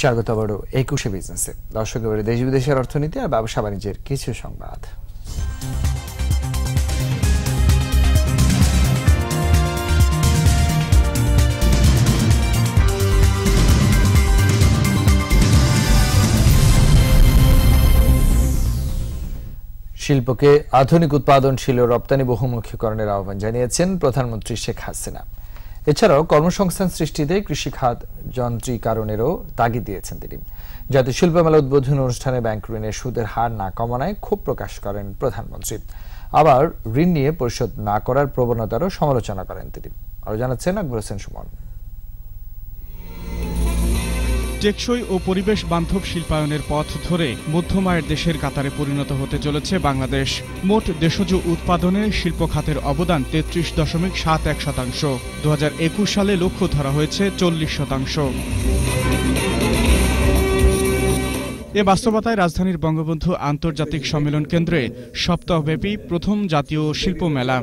স্বাগত বড় একুশে বিজনেসে দর্শক এবারে দেশ বিদেশের অর্থনীতি আর ব্যবসা বাণিজ্যের কিছু সংবাদ শিল্পকে আধুনিক উৎপাদনশীল ও রপ্তানি বহুমুখীকরণের আহ্বান জানিয়েছেন প্রধানমন্ত্রী শেখ হাসিনা এছাড়াও কর্মসংস্থান সৃষ্টিতে কৃষিখাত যন্ত্রীকরণেরও তাগিদ দিয়েছেন তিনি জাতীয় শিল্পমেলা উদ্বোধন অনুষ্ঠানে ব্যাংক ঋণের সুদের হার না কমানায় ক্ষোভ প্রকাশ করেন প্রধানমন্ত্রী আবার ঋণ নিয়ে পরিশোধ না করার প্রবণতারও সমালোচনা করেন তিনি আরো জানাচ্ছেন আকবর হোসেন সুমন টেকসই ও পরিবেশ বান্ধব শিল্পায়নের পথ ধরে মধ্যমায়ের দেশের কাতারে পরিণত হতে চলেছে বাংলাদেশ মোট দেশজ উৎপাদনে শিল্প খাতের অবদান তেত্রিশ দশমিক সাত এক শতাংশ দু সালে লক্ষ্য ধরা হয়েছে চল্লিশ শতাংশ এ বাস্তবতায় রাজধানীর বঙ্গবন্ধু আন্তর্জাতিক সম্মেলন কেন্দ্রে সপ্তাহব্যাপী প্রথম জাতীয় শিল্প মেলা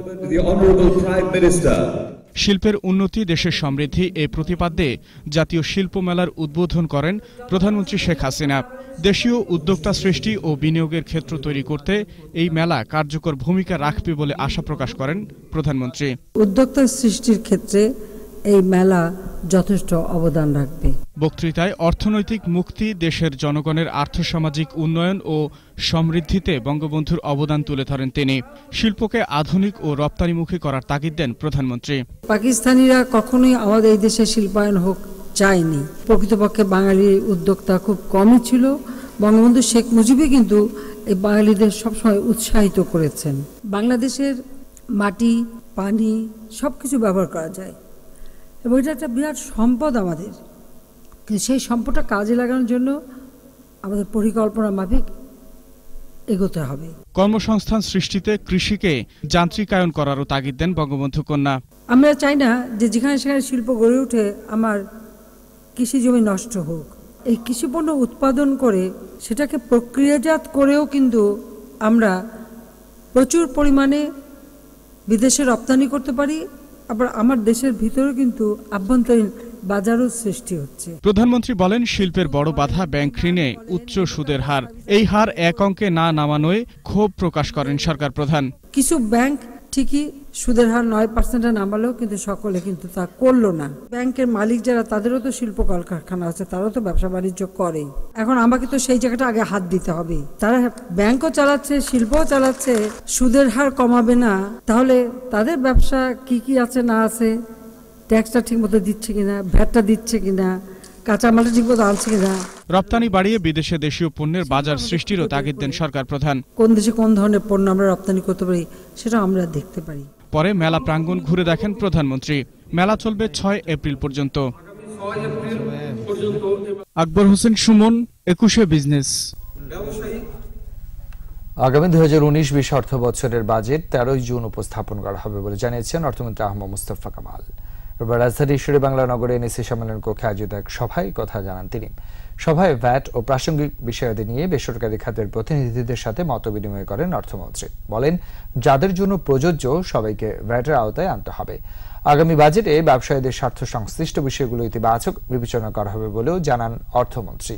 শিল্পের উন্নতি দেশের সমৃদ্ধি এ প্রতিপাদ্যে জাতীয় শিল্প মেলার উদ্বোধন করেন প্রধানমন্ত্রী শেখ হাসিনা দেশীয় উদ্যোক্তা সৃষ্টি ও বিনিয়োগের ক্ষেত্র তৈরি করতে এই মেলা কার্যকর ভূমিকা রাখবে বলে আশা প্রকাশ করেন প্রধানমন্ত্রী উদ্যোক্তা সৃষ্টির ক্ষেত্রে এই মেলা যথেষ্ট অবদান রাখবে বক্তৃতায় অর্থনৈতিক মুক্তি দেশের জনগণের আর্থসামাজিক উন্নয়ন ও সমৃদ্ধিতে বঙ্গবন্ধুর অবদান তুলে ধরেন তিনি শিল্পকে আধুনিক ও রপ্তানিমুখী করার তাগিদ দেন প্রধানমন্ত্রী পাকিস্তানিরা কখনোই আমাদের এই দেশে শিল্পায়ন হোক চায়নি প্রকৃতপক্ষে বাঙালি উদ্যোক্তা খুব কমই ছিল বঙ্গবন্ধু শেখ মুজিবই কিন্তু এই বাঙালিদের সবসময় উৎসাহিত করেছেন বাংলাদেশের মাটি পানি সব কিছু ব্যবহার করা যায় এবং এটা একটা বিরাট সম্পদ আমাদের সেই সম্পদটা কাজে লাগানোর জন্য আমাদের পরিকল্পনা মাফিক এগোতে হবে কর্মসংস্থান সৃষ্টিতে কৃষিকে যান্ত্রিকায়ন করারও তাগিদ দেন বঙ্গবন্ধু কন্যা আমরা চাই না যে যেখানে সেখানে শিল্প গড়ে উঠে আমার কৃষি জমি নষ্ট হোক এই কৃষিপণ্য উৎপাদন করে সেটাকে প্রক্রিয়াজাত করেও কিন্তু আমরা প্রচুর পরিমাণে বিদেশে রপ্তানি করতে পারি আবার আমার দেশের ভিতরে কিন্তু আভ্যন্তরীণ বাজারও সৃষ্টি হচ্ছে প্রধানমন্ত্রী বলেন শিল্পের বড় বাধা ব্যাংক ঋণে উচ্চ সুদের হার এই হার এক অঙ্কে না নামানোয় ক্ষোভ প্রকাশ করেন সরকার প্রধান কিছু ব্যাংক ঠিকই সুদের হার নয় পার্সেন্টে নামালেও কিন্তু সকলে কিন্তু তা করলো না ব্যাংকের মালিক যারা তাদেরও তো শিল্প কলকারখানা আছে তারাও তো ব্যবসা বাণিজ্য করে এখন আমাকে তো সেই জায়গাটা আগে হাত দিতে হবে তারা ব্যাংকও চালাচ্ছে শিল্পও চালাচ্ছে সুদের হার কমাবে না তাহলে তাদের ব্যবসা কি কি আছে না আছে ট্যাক্সটা ঠিক মতো দিচ্ছে কিনা ভ্যাটটা দিচ্ছে কিনা কাঁচামালের ঠিক আনছে কিনা রপ্তানি বাড়িয়ে বিদেশে দেশীয় পণ্যের বাজার সৃষ্টিরও তাগিদ দেন সরকার প্রধান কোন দেশে কোন ধরনের পণ্য আমরা রপ্তানি করতে পারি সেটা আমরা দেখতে পারি পরে মেলা প্রাঙ্গণ ঘুরে দেখেন প্রধানমন্ত্রী মেলা চলবে ছয় এপ্রিল পর্যন্ত আকবর হোসেন সুমন একুশে বিজনেস আগামী দুই হাজার উনিশ বিশ অর্থ বছরের বাজেট তেরোই জুন উপস্থাপন করা হবে বলে জানিয়েছেন অর্থমন্ত্রী আহমদ মুস্তফা কামাল রোববার ঈশ্বরী বাংলা নগরে এনএসি সম্মেলন কক্ষে আয়োজিত এক সভায় কথা জানান তিনি সভায় ভ্যাট ও প্রাসঙ্গিক বিষয়াদি নিয়ে বেসরকারি খাতের প্রতিনিধিদের সাথে মত বিনিময় করেন অর্থমন্ত্রী বলেন যাদের জন্য প্রযোজ্য সবাইকে ভ্যাটের আওতায় আনতে হবে আগামী বাজেটে ব্যবসায়ীদের স্বার্থ সংশ্লিষ্ট বিষয়গুলো ইতিবাচক বিবেচনা করা হবে বলেও জানান অর্থমন্ত্রী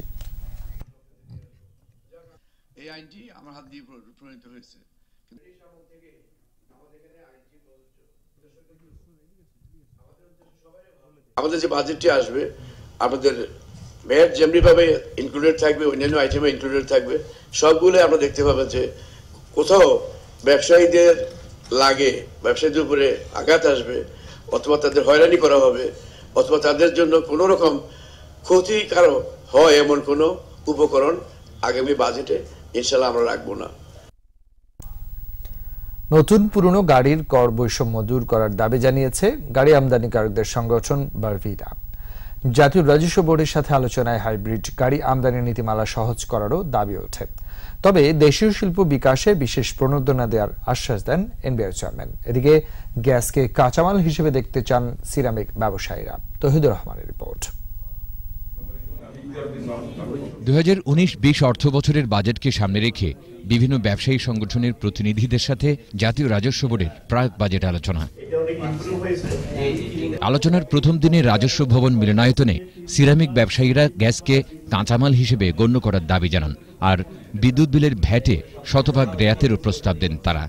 এই আইনটি আমার হাত দিয়ে প্রণীত হয়েছে আমাদের যে বাজেটটি আসবে আমাদের মেয়ের যেমনিভাবে ইনক্লুডেড থাকবে অন্যান্য আইটেমে ইনক্লুডেড থাকবে সবগুলো আমরা দেখতে পাবো যে কোথাও ব্যবসায়ীদের লাগে ব্যবসায়ীদের উপরে আঘাত আসবে অথবা তাদের হয়রানি করা হবে অথবা তাদের জন্য কোনো রকম ক্ষতিকারক হয় এমন কোনো উপকরণ আগামী বাজেটে ইনশাল্লাহ আমরা রাখবো না নতুন পুরনো গাড়ির কর বৈষম্য দূর করার দাবি জানিয়েছে গাড়ি আমদানিকারকদের সংগঠন বারভিরা জাতীয় রাজস্ব বোর্ডের সাথে আলোচনায় হাইব্রিড গাড়ি আমদানির নীতিমালা সহজ করারও দাবি ওঠে তবে দেশীয় শিল্প বিকাশে বিশেষ প্রণোদনা দেওয়ার আশ্বাস দেন এনবিআর চেয়ারম্যান এদিকে গ্যাসকে কাঁচামাল হিসেবে দেখতে চান সিরামিক ব্যবসায়ীরা তহিদুর রহমানের রিপোর্ট দু হাজার উনিশ বিশ অর্থ বছরের বাজেটকে সামনে রেখে বিভিন্ন ব্যবসায়ী সংগঠনের প্রতিনিধিদের সাথে জাতীয় রাজস্ব বোর্ডের প্রাক বাজেট আলোচনা আলোচনার প্রথম দিনে রাজস্ব ভবন মিলনায়তনে সিরামিক ব্যবসায়ীরা গ্যাসকে কাঁচামাল হিসেবে গণ্য করার দাবি জানান আর বিদ্যুৎ বিলের ভ্যাটে শতভাগ রেয়াতের প্রস্তাব দেন তারা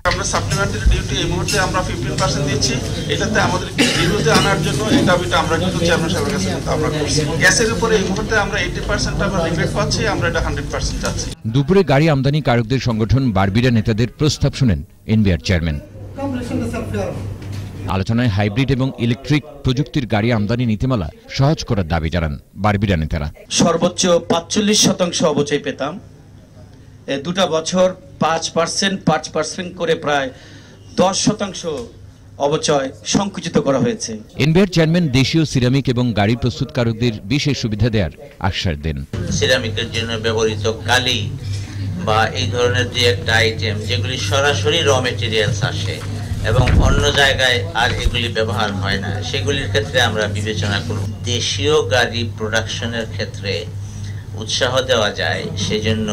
দুপুরে গাড়ি আমদানি কারকদের সংগঠন বারবিরা নেতাদের প্রস্তাব শুনেন এনবিআর চেয়ারম্যান আলোচনায় হাইব্রিড এবং ইলেকট্রিক প্রযুক্তির গাড়ি আমদানি নীতিমালা সহজ করার দাবি জানান বারবিরা নেতারা সর্বোচ্চ পাঁচচল্লিশ শতাংশ অবচয় পেতাম দুটা বছর পাঁচ পার্সেন্ট পাঁচ পার্সেন্ট করে প্রায় দশ শতাংশ অবচয় সংকুচিত করা হয়েছে এনবিআর চেয়ারম্যান দেশীয় সিরামিক এবং গাড়ি প্রস্তুতকারকদের বিশেষ সুবিধা দেওয়ার আশ্বাস দেন সিরামিকের জন্য ব্যবহৃত কালি বা এই ধরনের যে একটা আইটেম যেগুলি সরাসরি র মেটেরিয়ালস আসে এবং অন্য জায়গায় আর এগুলি ব্যবহার হয় না সেগুলির ক্ষেত্রে আমরা বিবেচনা করব দেশীয় গাড়ি প্রোডাকশনের ক্ষেত্রে উৎসাহ দেওয়া যায় সেজন্য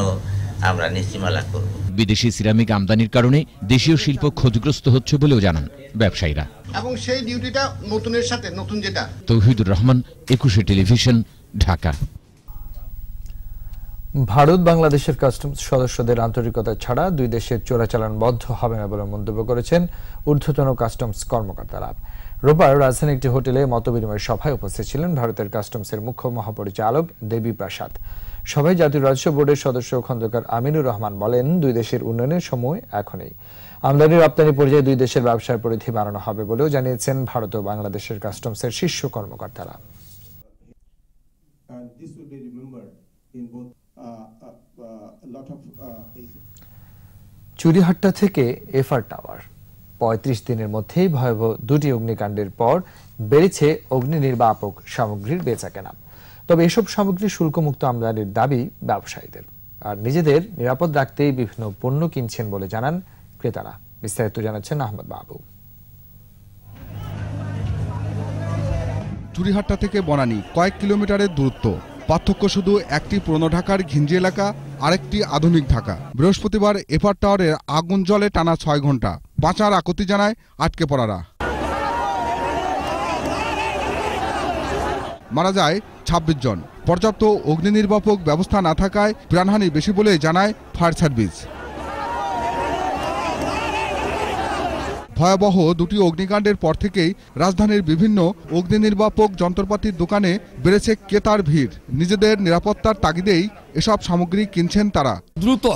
আমরা নীতিমালা করব বিদেশি সিরামিক আমদানির কারণে দেশীয় শিল্প ক্ষতিগ্রস্ত হচ্ছে বলেও জানান ব্যবসায়ীরা এবং সেই ডিউটিটা নতুনের সাথে নতুন যেটা তৌহিদুর রহমান একুশে টেলিভিশন ঢাকা ভারত বাংলাদেশের কাস্টমস সদস্যদের আন্তরিকতা ছাড়া দুই দেশের চোরাচালান বন্ধ হবে না বলে মন্তব্য করেছেন ঊর্ধ্বতন কাস্টমস কর্মকর্তারা রোববার রাজধানীর একটি হোটেলে মতবিনিময় সভায় উপস্থিত ছিলেন ভারতের কাস্টমসের মুখ্য মহাপরিচালক দেবী প্রসাদ সভায় জাতীয় রাজস্ব বোর্ডের সদস্য খন্দকার আমিনুর রহমান বলেন দুই দেশের উন্নয়নের সময় এখনই আমদানি রপ্তানি পর্যায়ে দুই দেশের ব্যবসার পরিধি বাড়ানো হবে বলেও জানিয়েছেন ভারত ও বাংলাদেশের কাস্টমসের শীর্ষ কর্মকর্তারা চুরিহাট্টা থেকে এফআর টাওয়ার পঁয়ত্রিশ দিনের মধ্যেই ভয়াবহ দুটি অগ্নিকাণ্ডের পর বেড়েছে অগ্নি নির্বাপক সামগ্রীর বেচাকেনা তবে এসব সামগ্রী শুল্কমুক্ত আমদানির দাবি ব্যবসায়ীদের আর নিজেদের নিরাপদ রাখতেই বিভিন্ন পণ্য কিনছেন বলে জানান ক্রেতারা বিস্তারিত জানাচ্ছেন আহমদ বাবু চুরিহাট্টা থেকে বনানি কয়েক কিলোমিটারের দূরত্ব পার্থক্য শুধু একটি পুরনো ঢাকার ঘিঞ্জি এলাকা আরেকটি আধুনিক ঢাকা বৃহস্পতিবার এফআর টাওয়ারের আগুন জলে টানা ছয় ঘন্টা বাঁচার আকুতি জানায় আটকে পড়ারা মারা যায় ২৬ জন পর্যাপ্ত অগ্নি নির্বাপক ব্যবস্থা না থাকায় প্রাণহানি বেশি বলে জানায় ফায়ার সার্ভিস ভয়াবহ দুটি অগ্নিকাণ্ডের পর থেকেই রাজধানীর বিভিন্ন অগ্নি নির্বাপক যন্ত্রপাতির দোকানে বেড়েছে ক্রেতার ভিড় নিজেদের নিরাপত্তার তাগিদেই এসব সামগ্রী কিনছেন তারা দ্রুত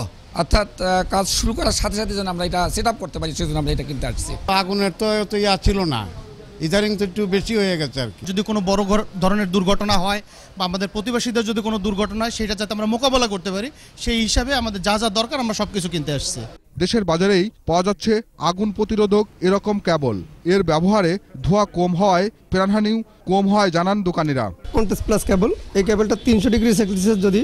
অর্থাৎ কাজ শুরু করার সাথে সাথে যেন আমরা এটা সেট করতে পারি সেজন্য আমরা এটা কিনতে আসছি আগুনের তো এত ইয়া ছিল না ইদারিং তো একটু বেশি হয়ে গেছে আর কি যদি কোনো বড় ধরনের দুর্ঘটনা হয় বা আমাদের প্রতিবেশীদের যদি কোনো দুর্ঘটনা হয় সেটা যাতে আমরা মোকাবেলা করতে পারি সেই হিসাবে আমাদের যা যা দরকার আমরা সব কিছু কিনতে আসছি দেশের বাজারেই পাওয়া যাচ্ছে আগুন প্রতিরোধক এরকম কেবল এর ব্যবহারে ধোঁয়া কম হয় প্রাণহানিও কম হয় জানান দোকানিরা কন্টেস্ট প্লাস কেবল এই কেবলটা তিনশো ডিগ্রি সেলসিয়াস যদি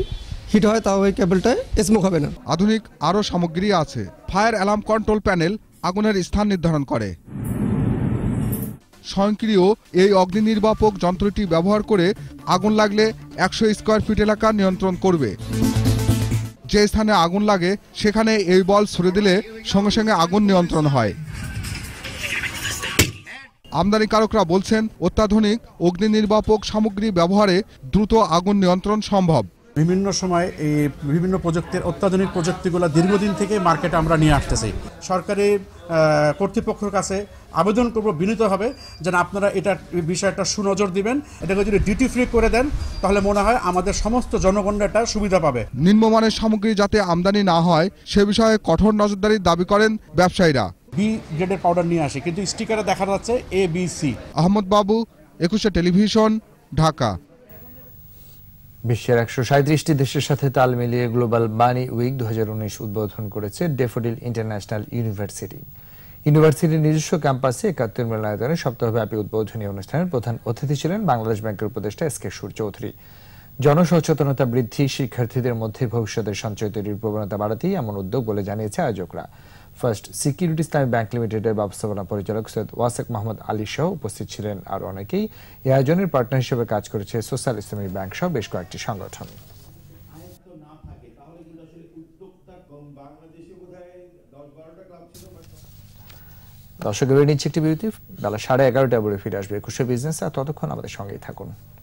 হিট হয় তাও এই কেবলটায় স্মোক হবে না আধুনিক আরও সামগ্রী আছে ফায়ার অ্যালার্ম কন্ট্রোল প্যানেল আগুনের স্থান নির্ধারণ করে স্বয়ংক্রিয় এই অগ্নি নির্বাপক যন্ত্রটি ব্যবহার করে আগুন লাগলে একশো স্কোয়ার ফিট এলাকা নিয়ন্ত্রণ করবে যে স্থানে আগুন লাগে সেখানে এই বল ছুড়ে দিলে সঙ্গে সঙ্গে আগুন নিয়ন্ত্রণ হয় আমদানিকারকরা বলছেন অত্যাধুনিক অগ্নি নির্বাপক সামগ্রী ব্যবহারে দ্রুত আগুন নিয়ন্ত্রণ সম্ভব বিভিন্ন সময় এই বিভিন্ন প্রযুক্তির অত্যাধুনিক প্রযুক্তিগুলো দীর্ঘদিন থেকে মার্কেটে আমরা নিয়ে আসতেছি সরকারি কর্তৃপক্ষের কাছে আবেদন করব বিনীতভাবে যেন আপনারা এটা বিষয়টা সুনজর দিবেন এটাকে যদি ডিউটি ফ্রি করে দেন তাহলে মনে হয় আমাদের সমস্ত জনগণরা এটা সুবিধা পাবে নিম্নমানের সামগ্রী যাতে আমদানি না হয় সে বিষয়ে কঠোর নজরদারির দাবি করেন ব্যবসায়ীরা বি গ্রেডের পাউডার নিয়ে আসে কিন্তু স্টিকারে দেখা যাচ্ছে এ বি সি আহমদ বাবু একুশে টেলিভিশন ঢাকা বিশ্বের একশো সাঁত্রিশটি দেশের সাথে তাল মিলিয়ে গ্লোবাল মানি উইক দু উদ্বোধন করেছে ডেফোডিল ইন্টারন্যাশনাল ইউনিভার্সিটি ইউনিভার্সিটির নিজস্ব ক্যাম্পাসে একাত্তর মিলনায়তনে সপ্তাহব্যাপী উদ্বোধনী অনুষ্ঠানের প্রধান অতিথি ছিলেন বাংলাদেশ ব্যাংকের উপদেষ্টা এস কে সুর চৌধুরী জনসচেতনতা বৃদ্ধি শিক্ষার্থীদের মধ্যে ভবিষ্যতের সঞ্চয় তৈরির প্রবণতা বাড়াতেই এমন উদ্যোগ বলে জানিয়েছে আয়োজকরা ফার্স্ট সিকিউরিটি ইসলামী ব্যাংক লিমিটেডের ব্যবস্থাপনা পরিচালক সৈয়দ ওয়াসেক মোহাম্মদ আলী সহ উপস্থিত ছিলেন আর অনেকেই এই আয়োজনের পার্টনার হিসেবে কাজ করেছে সোশ্যাল ইসলামী ব্যাংক সহ বেশ কয়েকটি সংগঠন দর্শক নিচ্ছে একটি বিরতি বেলা সাড়ে এগারোটা বলে ফিরে আসবে একুশে বিজনেস আর ততক্ষণ আমাদের সঙ্গেই থাকুন